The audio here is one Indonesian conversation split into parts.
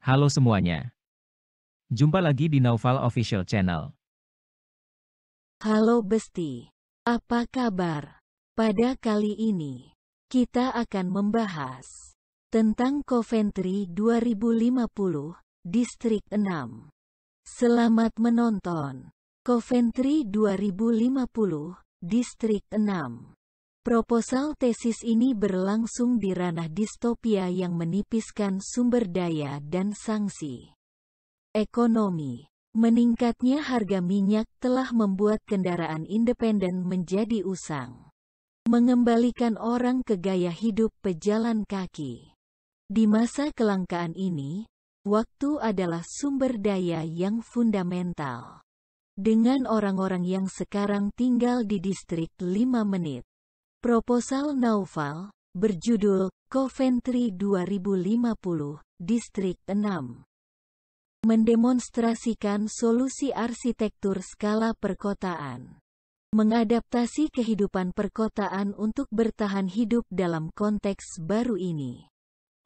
Halo semuanya. Jumpa lagi di Naufal Official Channel. Halo Besti. Apa kabar? Pada kali ini, kita akan membahas tentang Coventry 2050, Distrik 6. Selamat menonton. Coventry 2050, Distrik 6. Proposal tesis ini berlangsung di ranah distopia yang menipiskan sumber daya dan sanksi. Ekonomi Meningkatnya harga minyak telah membuat kendaraan independen menjadi usang. Mengembalikan orang ke gaya hidup pejalan kaki. Di masa kelangkaan ini, waktu adalah sumber daya yang fundamental. Dengan orang-orang yang sekarang tinggal di distrik 5 menit, Proposal Naufal, berjudul Coventry 2050, Distrik 6 mendemonstrasikan solusi arsitektur skala perkotaan. Mengadaptasi kehidupan perkotaan untuk bertahan hidup dalam konteks baru ini.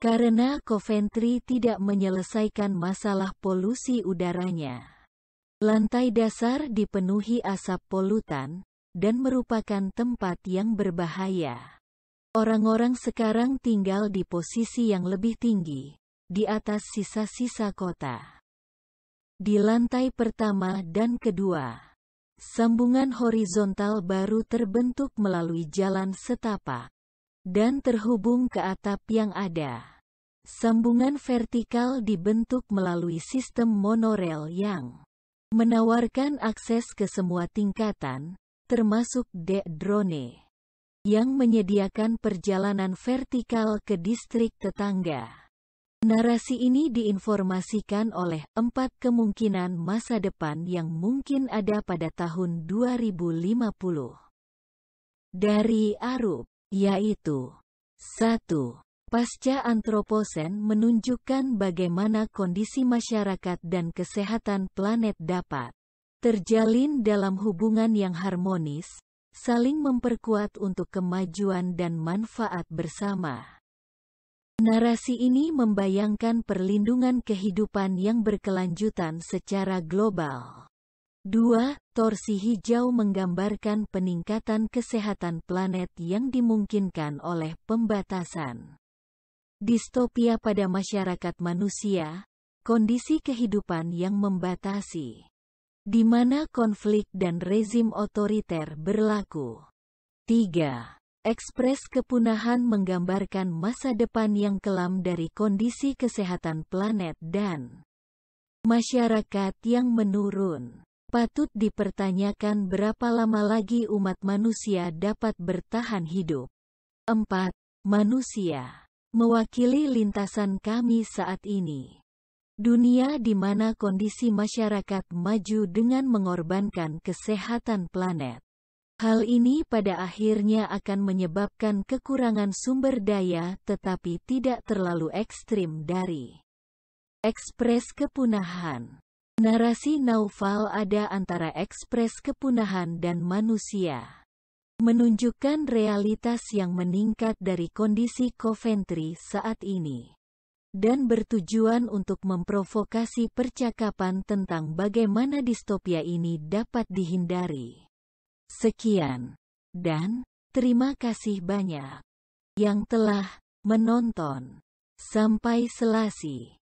Karena Coventry tidak menyelesaikan masalah polusi udaranya. Lantai dasar dipenuhi asap polutan, dan merupakan tempat yang berbahaya. Orang-orang sekarang tinggal di posisi yang lebih tinggi, di atas sisa-sisa kota. Di lantai pertama dan kedua, sambungan horizontal baru terbentuk melalui jalan setapak dan terhubung ke atap yang ada. Sambungan vertikal dibentuk melalui sistem monorel yang menawarkan akses ke semua tingkatan, termasuk Dek Drone, yang menyediakan perjalanan vertikal ke distrik tetangga. Narasi ini diinformasikan oleh empat kemungkinan masa depan yang mungkin ada pada tahun 2050. Dari arup, yaitu 1. Pasca antroposen menunjukkan bagaimana kondisi masyarakat dan kesehatan planet dapat terjalin dalam hubungan yang harmonis, saling memperkuat untuk kemajuan dan manfaat bersama. Narasi ini membayangkan perlindungan kehidupan yang berkelanjutan secara global. 2. Torsi hijau menggambarkan peningkatan kesehatan planet yang dimungkinkan oleh pembatasan. Distopia pada masyarakat manusia, kondisi kehidupan yang membatasi di mana konflik dan rezim otoriter berlaku. 3. Ekspres kepunahan menggambarkan masa depan yang kelam dari kondisi kesehatan planet dan masyarakat yang menurun. Patut dipertanyakan berapa lama lagi umat manusia dapat bertahan hidup. 4. Manusia mewakili lintasan kami saat ini. Dunia di mana kondisi masyarakat maju dengan mengorbankan kesehatan planet. Hal ini pada akhirnya akan menyebabkan kekurangan sumber daya tetapi tidak terlalu ekstrim dari ekspres kepunahan. Narasi Naufal ada antara ekspres kepunahan dan manusia. Menunjukkan realitas yang meningkat dari kondisi Coventry saat ini dan bertujuan untuk memprovokasi percakapan tentang bagaimana distopia ini dapat dihindari. Sekian, dan terima kasih banyak yang telah menonton. Sampai selasi.